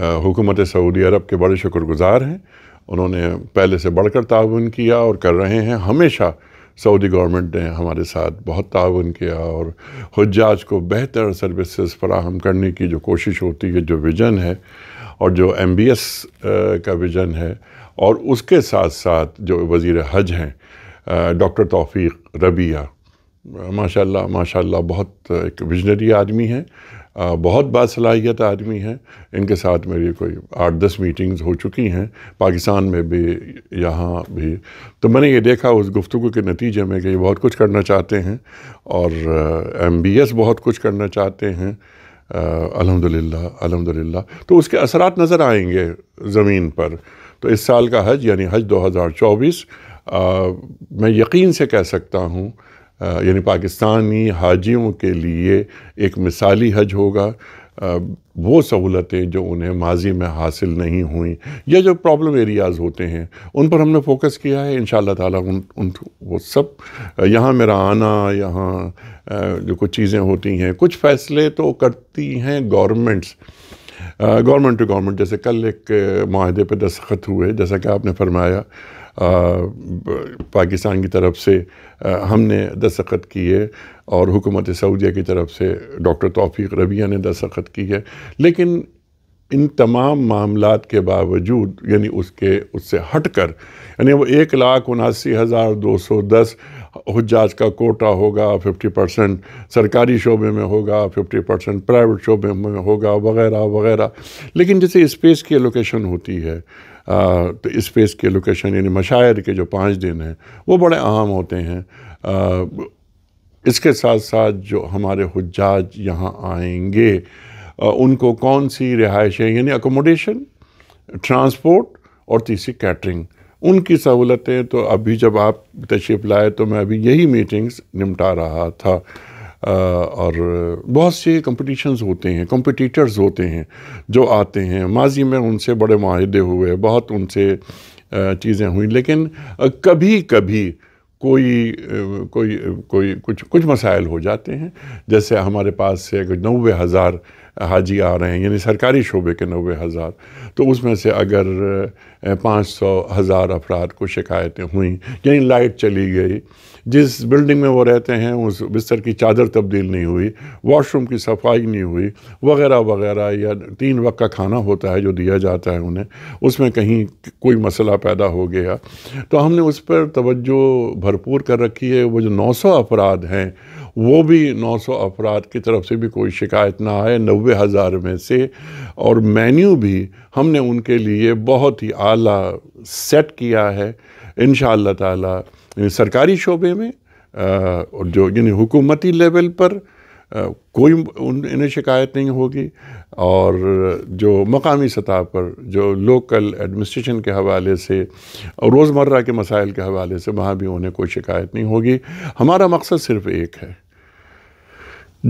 हुकूमत सऊदी अरब के बड़े शुक्रगुजार हैं उन्होंने पहले से बढ़कर ताउन किया और कर रहे हैं हमेशा सऊदी गवर्नमेंट ने हमारे साथ बहुत ताउन किया और हजाज को बेहतर सर्विसेज फ्राहम करने की जो कोशिश होती है जो विज़न है और जो एम बी एस का विज़न है और उसके साथ साथ जो वज़ी हज हैं डॉक्टर तौफीक रबिया माशाल्लाह माशाल्लाह बहुत एक विजनरी आदमी है बहुत बासलाहियत आदमी है इनके साथ मेरी कोई आठ दस मीटिंग्स हो चुकी हैं पाकिस्तान में भी यहाँ भी तो मैंने ये देखा उस गुफ्तु के नतीजे में कि ये बहुत कुछ करना चाहते हैं और एम बी एस बहुत कुछ करना चाहते हैं अलहमदिल्ला अलहमदिल्ला तो उसके असरात नज़र आएंगे ज़मीन पर तो इस साल का हज यानी हज हज़ार आ, मैं यकीन से कह सकता हूँ यानी पाकिस्तानी हाजियों के लिए एक मिसाली हज होगा वो सहूलतें जो उन्हें माजी में हासिल नहीं हुई या जो प्रॉब्लम एरियाज़ होते हैं उन पर हमने फोकस किया है इन ताला उन उन वो सब यहाँ मेरा आना यहाँ जो कुछ चीज़ें होती हैं कुछ फ़ैसले तो करती हैं गवर्नमेंट्स गवर्नमेंट टू गवर्नमेंट जैसे कल एक माहदे पर दस्तखत हुए जैसा कि आपने फरमाया पाकिस्तान की तरफ से हमने दस्तखत किए और हुकूमत सऊदिया की तरफ से डॉक्टर तौफीक रबिया ने दस्तखत किए लेकिन इन तमाम मामला के बावजूद यानी उसके उससे हट कर यानी वो एक लाख उनासी हज़ार दो सौ दस हजाज का कोटा होगा फिफ्टी परसेंट सरकारी शोबे में होगा फिफ्टी परसेंट प्राइवेट शोबे में होगा वगैरह वगैरह लेकिन जैसे स्पेस की एलोकेशन होती है तो स्पेस के लोकेशन यानी मशायर के जो पाँच दिन हैं वो बड़े अहम होते हैं आ, इसके साथ साथ जो हमारे हजाज यहाँ आएंगे आ, उनको कौन सी रिहाइशें यानी अकोमोडेशन ट्रांसपोर्ट और तीसरी कैटरिंग उनकी सहूलतें तो अभी जब आप तशीफ लाए तो मैं अभी यही मीटिंग्स निपटा रहा था और बहुत से कंपटिशन्स होते हैं कॉम्पिटिटर्स होते हैं जो आते हैं माजी में उनसे बड़े माहदे हुए बहुत उनसे चीज़ें हुई लेकिन कभी कभी कोई कोई कोई कुछ कुछ मसाइल हो जाते हैं जैसे हमारे पास से नब्बे हज़ार हाजी आ रहे हैं यानी सरकारी शोबे के नबे हज़ार तो उसमें से अगर पाँच सौ हज़ार अफराद को शिकायतें हुई यानी लाइट चली गई जिस बिल्डिंग में वो रहते हैं उस बिस्तर की चादर तब्दील नहीं हुई वॉशरूम की सफाई नहीं हुई वगैरह वगैरह या तीन वक्त का खाना होता है जो दिया जाता है उन्हें उसमें कहीं कोई मसला पैदा हो गया तो हमने उस पर तोज्जो भरपूर कर रखी है वो जो नौ सौ अफराद हैं वो भी 900 अफराद की तरफ से भी कोई शिकायत ना आए नबे हज़ार में से और मेन्यू भी हमने उनके लिए बहुत ही आला सेट किया है इन ताला सरकारी शोबे में और जो यानी हुकूमती लेवल पर कोई उन इन्हें शिकायत नहीं होगी और जो मकामी सतह पर जो लोकल एडमिनिस्ट्रेशन के हवाले से और रोज़मर्रा के मसाइल के हवाले से वहाँ भी उन्हें कोई शिकायत नहीं होगी हमारा मकसद सिर्फ़ एक है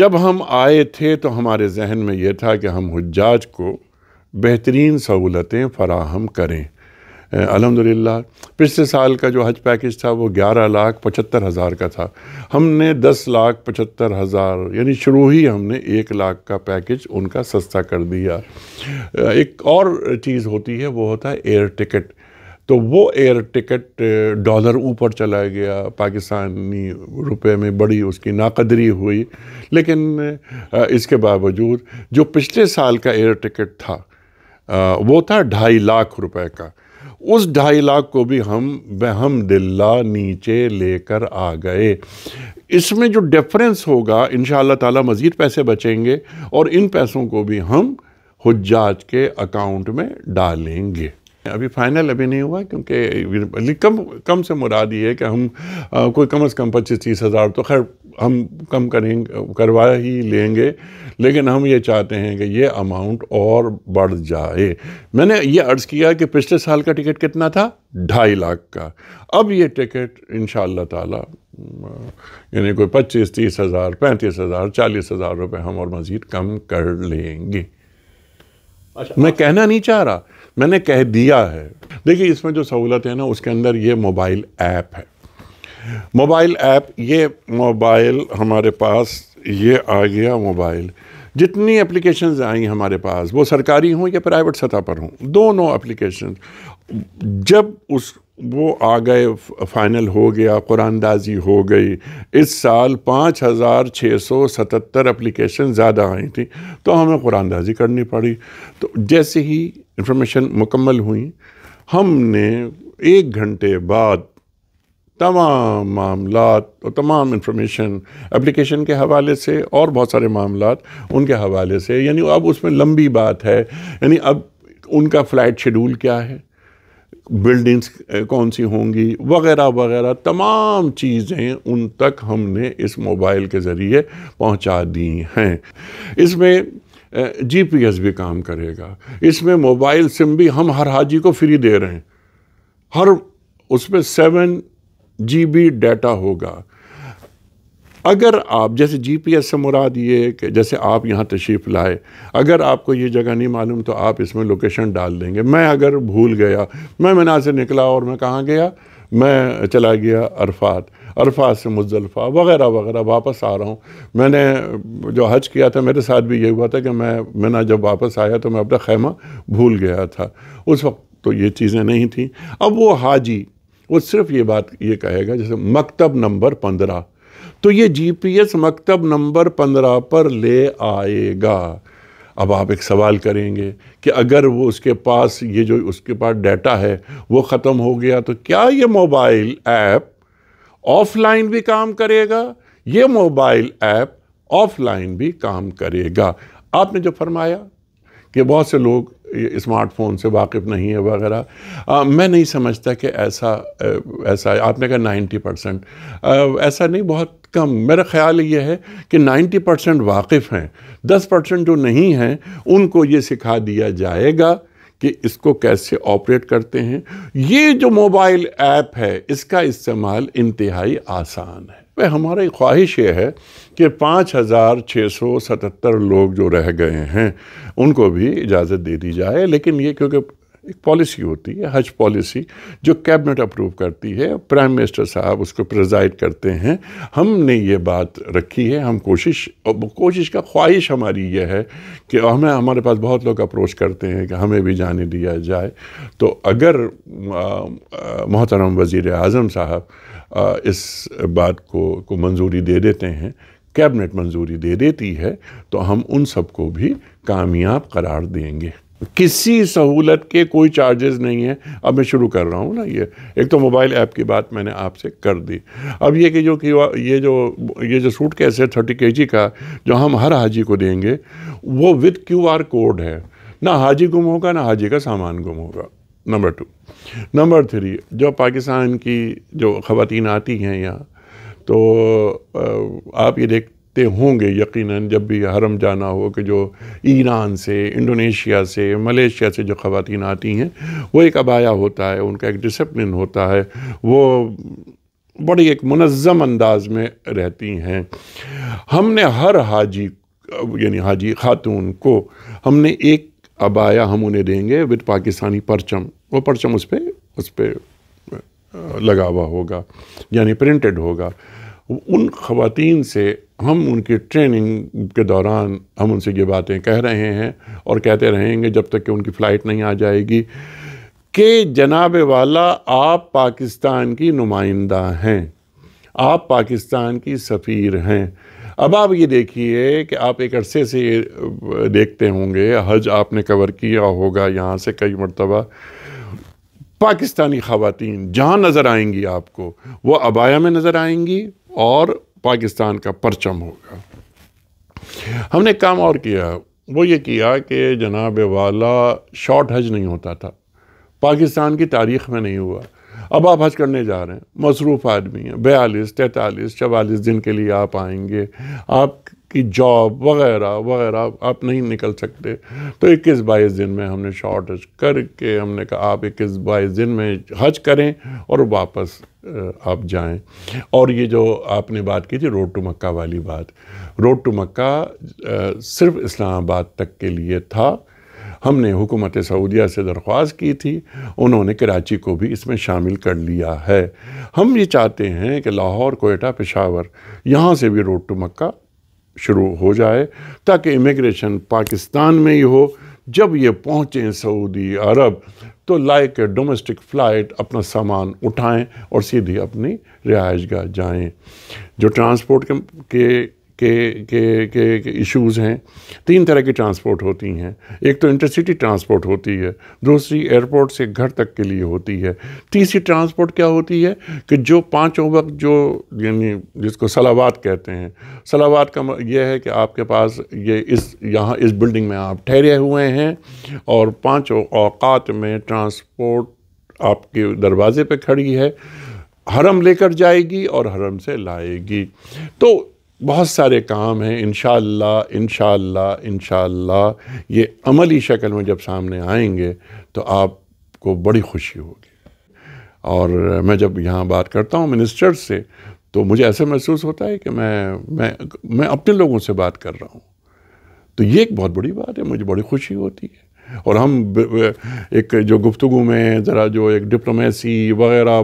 जब हम आए थे तो हमारे जहन में यह था कि हम हजाज को बेहतरीन सहूलतें फ़राहम करें अलहमदिल्ला पिछले साल का जो हज पैकेज था वो ग्यारह लाख पचहत्तर हज़ार का था हमने दस लाख पचहत्तर हज़ार यानी शुरू ही हमने एक लाख का पैकेज उनका सस्ता कर दिया एक और चीज़ होती है वो होता है एयर टिकट तो वो एयर टिकट डॉलर ऊपर चला गया पाकिस्तानी रुपए में बड़ी उसकी नाकदरी हुई लेकिन इसके बावजूद जो पिछले साल का एयर टिकट था वो था ढाई लाख रुपए का उस ढाई लाख को भी हम बहम दिल्ला नीचे लेकर आ गए इसमें जो डिफरेंस होगा इन ताला मज़ीद पैसे बचेंगे और इन पैसों को भी हम हजाज के अकाउंट में डालेंगे अभी फाइनल अभी नहीं हुआ क्योंकि कम कम से मुराद ये है कि हम आ, कोई कम अज़ कम पच्चीस तीस हज़ार तो खैर हम कम करेंगे करवा ही लेंगे लेकिन हम ये चाहते हैं कि ये अमाउंट और बढ़ जाए मैंने ये अर्ज़ किया कि पिछले साल का टिकट कितना था ढाई लाख का अब ये टिकट इन ताला यानी कोई पच्चीस तीस हज़ार पैंतीस हज़ार चालीस हज़ार रुपये हम और मज़ीद कम कर लेंगे अच्छा, मैं कहना नहीं चाह रहा मैंने कह दिया है देखिए इसमें जो सहूलत है ना उसके अंदर ये मोबाइल ऐप है मोबाइल ऐप ये मोबाइल हमारे पास ये आ गया मोबाइल जितनी एप्लीकेशन आई हमारे पास वो सरकारी हों या प्राइवेट सतह पर हों दोनों एप्लीकेशन जब उस वो आ गए फाइनल हो गया कुरानदाजी हो गई इस साल पाँच हज़ार छः सौ सतहत्तर एप्लीकेशन ज़्यादा आई थी तो हमें कुरानदाजी करनी पड़ी तो जैसे ही इंफॉर्मेशन मुकम्मल हुई हमने एक घंटे बाद तमाम मामला और तमाम इन्फॉर्मेशन एप्लीकेशन के हवाले से और बहुत सारे मामला उनके हवाले से यानी अब उसमें लंबी बात है यानी अब उनका फ्लैट शेड्यूल क्या है बिल्डिंग्स कौन सी होंगी वगैरह वगैरह तमाम चीज़ें उन तक हमने इस मोबाइल के ज़रिए पहुंचा दी हैं इसमें जीपीएस भी काम करेगा इसमें मोबाइल सिम भी हम हर हाजी को फ्री दे रहे हैं हर उसमें सेवन जीबी डाटा होगा अगर आप जैसे जीपीएस से मुराद ये कि जैसे आप यहाँ तशरीफ़ लाए अगर आपको ये जगह नहीं मालूम तो आप इसमें लोकेशन डाल देंगे मैं अगर भूल गया मैं मना से निकला और मैं कहाँ गया मैं चला गया अरफात अरफात से मुजलफ़ा वगैरह वगैरह वापस आ रहा हूँ मैंने जो हज किया था मेरे साथ भी ये हुआ था कि मैं मना जब वापस आया तो मैं अपना खैमा भूल गया था उस वक्त तो ये चीज़ें नहीं थी अब वो हाजी वो सिर्फ ये बात ये कहेगा जैसे मकतब नंबर पंद्रह तो ये जीपीएस मकतब नंबर पंद्रह पर ले आएगा अब आप एक सवाल करेंगे कि अगर वो उसके पास ये जो उसके पास डाटा है वो ख़त्म हो गया तो क्या ये मोबाइल ऐप ऑफलाइन भी काम करेगा ये मोबाइल ऐप ऑफलाइन भी काम करेगा आपने जो फरमाया कि बहुत से लोग स्मार्टफोन से वाकिफ़ नहीं है वगैरह मैं नहीं समझता कि ऐसा ऐसा आपने कहा नाइन्टी परसेंट ऐसा नहीं बहुत कम मेरा ख्याल ये है कि 90 परसेंट वाकिफ़ हैं 10 परसेंट जो नहीं हैं उनको ये सिखा दिया जाएगा कि इसको कैसे ऑपरेट करते हैं ये जो मोबाइल ऐप है इसका इस्तेमाल इंतहाई आसान है वह हमारी ख्वाहिश ये है कि पाँच हज़ार छः सौ सतहत्तर लोग जो रह गए हैं उनको भी इजाज़त दे दी जाए लेकिन ये क्योंकि एक पॉलिसी होती है हज पॉलिसी जो कैबिनेट अप्रूव करती है प्राइम मिनिस्टर साहब उसको प्रिजाइड करते हैं हमने ये बात रखी है हम कोशिश कोशिश का ख्वाहिश हमारी ये है कि हमें हमारे पास बहुत लोग अप्रोच करते हैं कि हमें भी जाने दिया जाए तो अगर मोहतरम वज़ी अजम साहब इस बात को को मंजूरी दे देते हैं कैबिनेट मंजूरी दे देती है तो हम उन सब को भी कामयाब करार देंगे किसी सहूलत के कोई चार्जेस नहीं है अब मैं शुरू कर रहा हूँ ना ये एक तो मोबाइल ऐप की बात मैंने आपसे कर दी अब ये कि जो कि ये जो ये जो सूट कैसे है थर्टी के का जो हम हर हाजी को देंगे वो विद क्यूआर कोड है ना हाजी गुम होगा ना हाजी का सामान गुम होगा नंबर टू नंबर थ्री जो पाकिस्तान की जो ख़वान आती हैं यहाँ तो आप ये देखते होंगे यकीनन जब भी हरम जाना हो कि जो ईरान से इंडोनेशिया से मलेशिया से जो ख़वान आती हैं वो एक अबाया होता है उनका एक डिसप्लिन होता है वो बड़ी एक मनज़म अंदाज में रहती हैं हमने हर हाजी यानी हाजी खातून को हमने एक अब आया हम उन्हें देंगे विद पाकिस्तानी परचम वो परचम उस पर उस पर लगा हुआ होगा यानी प्रिंटेड होगा उन ख़वातीन से हम उनकी ट्रेनिंग के दौरान हम उनसे ये बातें कह रहे हैं और कहते रहेंगे जब तक कि उनकी फ़्लाइट नहीं आ जाएगी कि जनाब वाला आप पाकिस्तान की नुमाइंदा हैं आप पाकिस्तान की सफ़ीर हैं अब आप ये देखिए कि आप एक अरसे से देखते होंगे हज आपने कवर किया होगा यहाँ से कई मरतबा पाकिस्तानी खातन जहाँ नज़र आएंगी आपको वह अबाया में नज़र आएंगी और पाकिस्तान का परचम होगा हमने काम और किया वो ये किया कि जनाब वाला शॉर्ट हज नहीं होता था पाकिस्तान की तारीख़ में नहीं हुआ अब आप हज करने जा रहे हैं मसरूफ़ आदमी हैं बयालीस तैतालीस चवालीस दिन के लिए आप आएंगे आपकी जॉब वगैरह वगैरह आप नहीं निकल सकते तो इक्कीस बाईस दिन में हमने शॉर्ट हज करके हमने कहा आप इक्कीस बाईस दिन में हज करें और वापस आप जाएं और ये जो आपने बात की थी रोड टू मक्का वाली बात रोड टू मक्का सिर्फ इस्लामाबाद तक के लिए था हमने हुकूमत सऊदिया से दरख्वास की थी उन्होंने कराची को भी इसमें शामिल कर लिया है हम ये चाहते हैं कि लाहौर कोयटा पेशावर यहाँ से भी रोड टू मक्का शुरू हो जाए ताकि इमिग्रेशन पाकिस्तान में ही हो जब ये पहुँचें सऊदी अरब तो लाइक डोमेस्टिक फ़्लाइट अपना सामान उठाएं और सीधी अपनी रिहाइश गाह जाएँ जो ट्रांसपोर्ट के, के के के के, इश्यूज़ हैं तीन तरह की ट्रांसपोर्ट होती हैं एक तो इंटरसिटी ट्रांसपोर्ट होती है दूसरी एयरपोर्ट से घर तक के लिए होती है तीसरी ट्रांसपोर्ट क्या होती है कि जो पांचों वक्त जो यानी जिसको सलावाद कहते हैं सलावाद का यह है कि आपके पास ये इस यहाँ इस बिल्डिंग में आप ठहरे हुए हैं और पाँचों अवकात में ट्रांसपोर्ट आपके दरवाजे पर खड़ी है हरम लेकर जाएगी और हरम से लाएगी तो बहुत सारे काम हैं इन इन इन ये अमली शक्ल में जब सामने आएंगे तो आपको बड़ी खुशी होगी और मैं जब यहाँ बात करता हूँ मिनिस्टर से तो मुझे ऐसा महसूस होता है कि मैं मैं मैं अपने लोगों से बात कर रहा हूँ तो ये एक बहुत बड़ी बात है मुझे बड़ी खुशी होती है और हम एक जो गुफ्तु में ज़रा जो एक डिप्लोमेसी वगैरह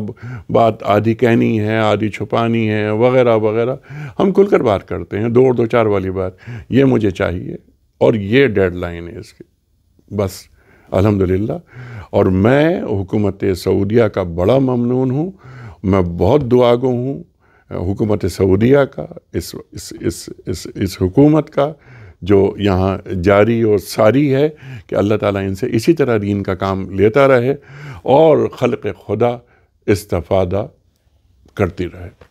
बात आधी कहनी है आधी छुपानी है वगैरह वगैरह हम खुलकर बात करते हैं दो और दो चार वाली बात ये मुझे चाहिए और ये डेडलाइन है इसकी बस अल्हम्दुलिल्लाह और मैं हुकूमत सऊदिया का बड़ा ममनून हूँ मैं बहुत दुआगो हूँ हुकूमत सऊदिया का इस इस इस इस, इस हुकूमत का जो यहाँ जारी और सारी है कि अल्लाह ताला इनसे इसी तरह दीन का काम लेता रहे और खल खुदा इस्तफ़ादा करती रहे